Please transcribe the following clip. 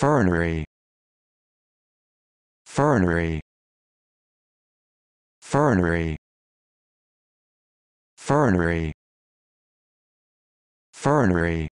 fernery fernery fernery fernery fernery